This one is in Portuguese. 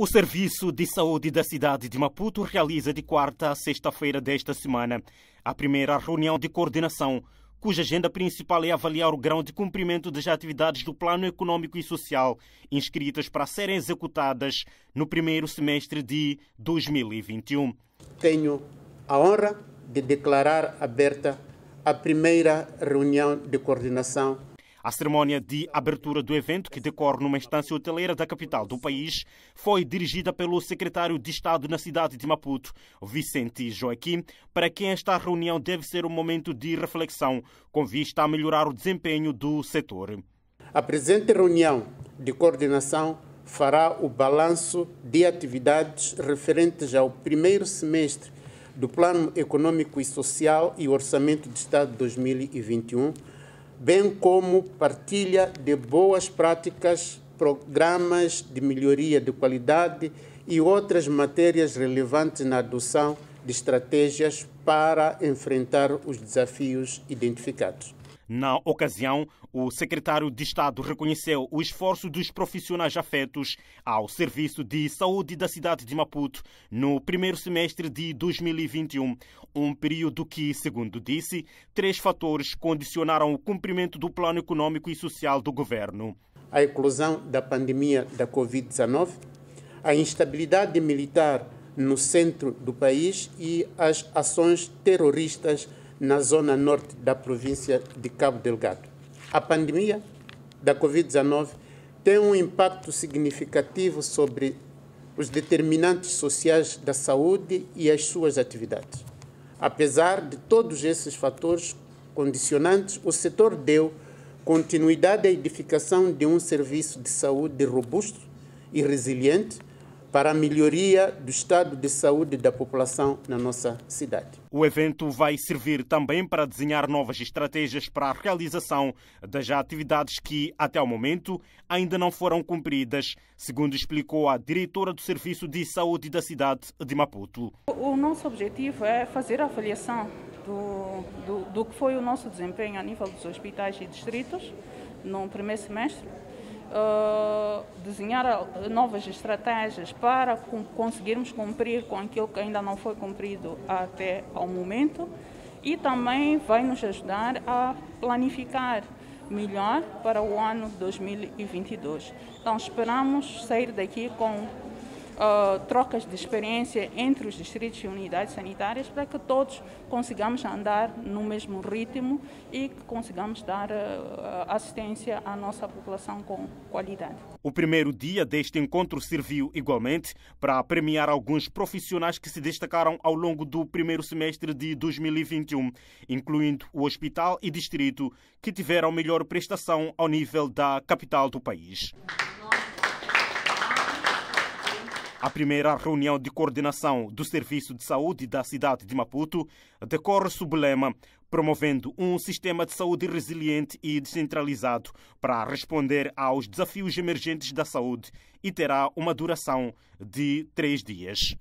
O Serviço de Saúde da cidade de Maputo realiza de quarta a sexta-feira desta semana a primeira reunião de coordenação, cuja agenda principal é avaliar o grau de cumprimento das atividades do Plano Econômico e Social inscritas para serem executadas no primeiro semestre de 2021. Tenho a honra de declarar aberta a primeira reunião de coordenação a cerimónia de abertura do evento, que decorre numa instância hoteleira da capital do país, foi dirigida pelo secretário de Estado na cidade de Maputo, Vicente Joaquim, para quem esta reunião deve ser um momento de reflexão com vista a melhorar o desempenho do setor. A presente reunião de coordenação fará o balanço de atividades referentes ao primeiro semestre do Plano Econômico e Social e Orçamento de Estado 2021 bem como partilha de boas práticas, programas de melhoria de qualidade e outras matérias relevantes na adoção de estratégias para enfrentar os desafios identificados. Na ocasião, o secretário de Estado reconheceu o esforço dos profissionais afetos ao Serviço de Saúde da cidade de Maputo no primeiro semestre de 2021, um período que, segundo disse, três fatores condicionaram o cumprimento do plano econômico e social do governo. A eclosão da pandemia da Covid-19, a instabilidade militar no centro do país e as ações terroristas na zona norte da província de Cabo Delgado. A pandemia da Covid-19 tem um impacto significativo sobre os determinantes sociais da saúde e as suas atividades. Apesar de todos esses fatores condicionantes, o setor deu continuidade à edificação de um serviço de saúde robusto e resiliente, para a melhoria do estado de saúde da população na nossa cidade. O evento vai servir também para desenhar novas estratégias para a realização das atividades que, até o momento, ainda não foram cumpridas, segundo explicou a diretora do Serviço de Saúde da cidade de Maputo. O nosso objetivo é fazer a avaliação do, do, do que foi o nosso desempenho a nível dos hospitais e distritos no primeiro semestre eh, desenhar novas estratégias para conseguirmos cumprir com aquilo que ainda não foi cumprido até ao momento e também vai nos ajudar a planificar melhor para o ano 2022. Então, esperamos sair daqui com uh, trocas de experiência entre os distritos e unidades sanitárias para que todos consigamos andar no mesmo ritmo e que consigamos dar uh, assistência à nossa população com qualidade. O primeiro dia deste encontro serviu igualmente para premiar alguns profissionais que se destacaram ao longo do primeiro semestre de 2021, incluindo o hospital e distrito que tiveram melhor prestação ao nível da capital do país. A primeira reunião de coordenação do Serviço de Saúde da cidade de Maputo decorre sob o lema promovendo um sistema de saúde resiliente e descentralizado para responder aos desafios emergentes da saúde e terá uma duração de três dias.